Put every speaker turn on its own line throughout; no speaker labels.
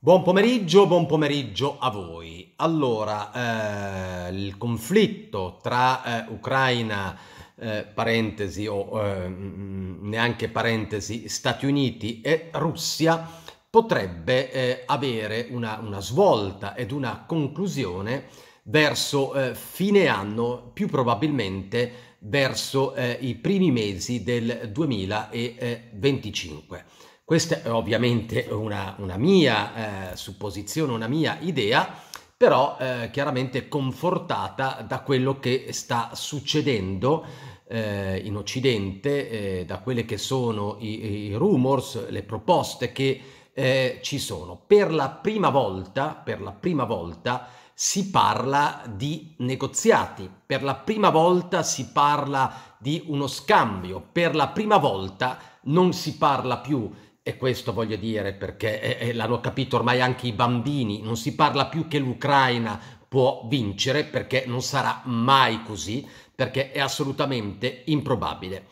Buon pomeriggio, buon pomeriggio a voi. Allora, eh, il conflitto tra eh, Ucraina, eh, parentesi o eh, neanche parentesi, Stati Uniti e Russia potrebbe eh, avere una, una, svolta ed una conclusione verso eh, fine anno, più probabilmente verso i primi mesi del 2025. Questa è ovviamente una, una mia eh, supposizione, una mia idea, però eh, chiaramente confortata da quello che sta succedendo eh, in Occidente, eh, da quelle che sono i, i rumors, le proposte che eh, ci sono. Per la prima volta, per la prima volta, si parla di negoziati, per la prima volta si parla di uno scambio, per la prima volta non si parla più di e questo voglio dire perché eh, eh, l'hanno capito ormai anche i bambini, non si parla più che l'Ucraina può vincere perché non sarà mai così, perché è assolutamente improbabile.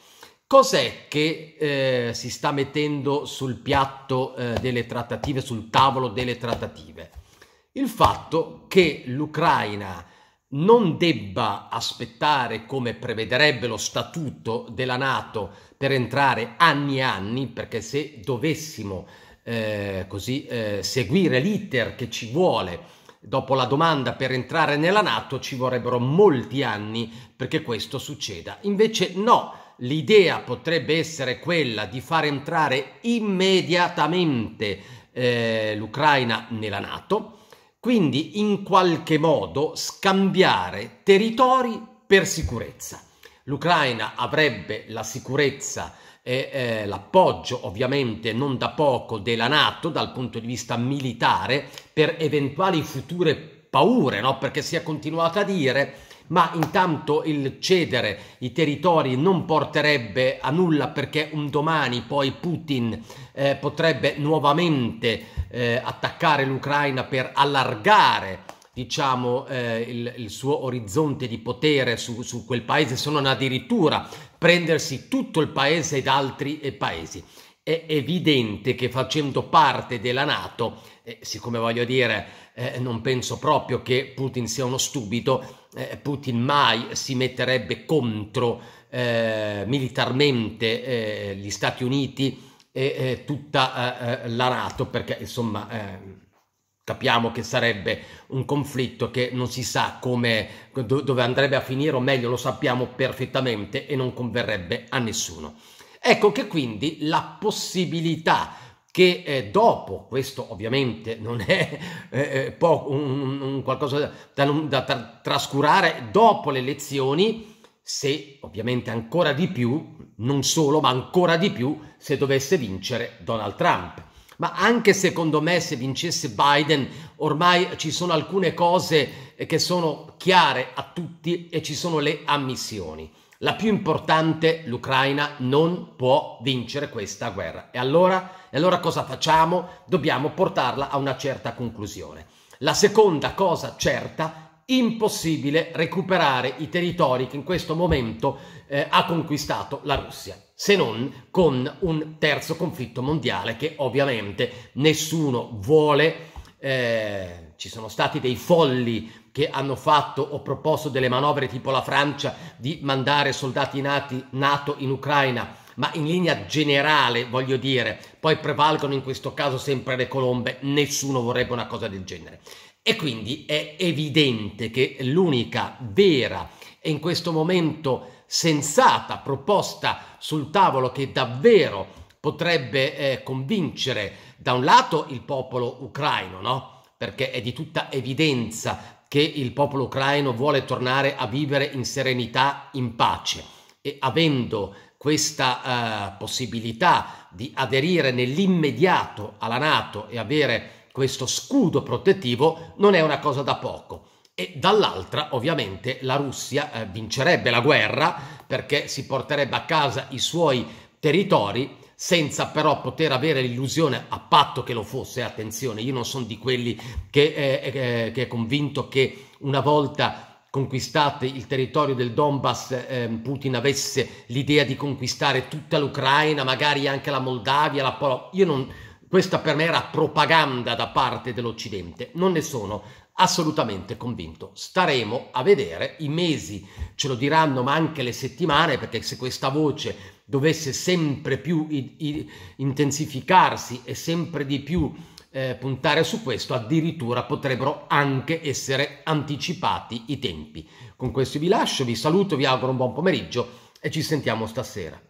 Cos'è che eh, si sta mettendo sul piatto eh, delle trattative, sul tavolo delle trattative? Il fatto che l'Ucraina non debba aspettare, come prevederebbe lo statuto della Nato, per entrare anni e anni, perché se dovessimo eh, così, eh, seguire l'iter che ci vuole dopo la domanda per entrare nella Nato, ci vorrebbero molti anni perché questo succeda. Invece no, l'idea potrebbe essere quella di far entrare immediatamente eh, l'Ucraina nella Nato quindi in qualche modo scambiare territori per sicurezza. L'Ucraina avrebbe la sicurezza e eh, l'appoggio ovviamente non da poco della Nato dal punto di vista militare per eventuali future paure, no? perché si è continuato a dire ma intanto il cedere i territori non porterebbe a nulla perché un domani poi Putin eh, potrebbe nuovamente eh, attaccare l'Ucraina per allargare diciamo, eh, il, il, suo orizzonte di potere su, su quel paese, se non addirittura prendersi tutto il paese ed altri eh, paesi è evidente che facendo parte della Nato, eh, siccome voglio dire, eh, non penso proprio che Putin sia uno stupido, eh, Putin mai si metterebbe contro eh, militarmente eh, gli Stati Uniti e eh, tutta la Nato, perché insomma capiamo che sarebbe un conflitto che non si sa come, do, dove andrebbe a finire, o meglio lo sappiamo perfettamente e non converrebbe a nessuno. Ecco che quindi la possibilità che eh, dopo, questo ovviamente non è eh, eh po- un, un qualcosa da, non, da tra- trascurare, dopo le elezioni, se ovviamente ancora di più, non solo, ma ancora di più, se dovesse vincere Donald Trump. Ma anche secondo me se vincesse Biden, ormai ci sono alcune cose che sono chiare a tutti e ci sono le ammissioni. La più importante, l'Ucraina, non può vincere questa guerra. E allora, e allora cosa facciamo? Dobbiamo portarla a una certa conclusione. La seconda cosa certa, impossibile recuperare i territori che in questo momento eh, ha conquistato la Russia, se non con un terzo conflitto mondiale che ovviamente nessuno vuole. Eh, ci sono stati dei folli che hanno fatto o proposto delle manovre tipo la Francia di mandare soldati nati, NATO in Ucraina, ma in linea generale voglio dire, poi prevalgono in questo caso sempre le colombe, nessuno vorrebbe una cosa del genere. E quindi è evidente che l'unica vera e in questo momento sensata proposta sul tavolo che davvero potrebbe eh, convincere da un lato il popolo ucraino, no? perché è di tutta evidenza che il popolo ucraino vuole tornare a vivere in serenità, in pace e avendo questa eh, possibilità di aderire nell'immediato alla Nato e avere questo scudo protettivo non è una cosa da poco. E dall'altra, ovviamente, la Russia eh, vincerebbe la guerra perché si porterebbe a casa i suoi territori senza però poter avere l'illusione, a patto che lo fosse, attenzione, io non sono di quelli che, eh, eh, eh, che è convinto che una volta conquistate il territorio del Donbass, eh, Putin avesse l'idea di conquistare tutta l'Ucraina, magari anche la Moldavia, la Polonia. Io non, questa per me era propaganda da parte dell'Occidente, non ne sono assolutamente convinto. Staremo a vedere, i mesi ce lo diranno, ma anche le settimane, perché se questa voce dovesse sempre più intensificarsi e sempre di più eh, puntare su questo, addirittura potrebbero anche essere anticipati i tempi. Con questo vi lascio, vi saluto, vi auguro un buon pomeriggio e ci sentiamo stasera.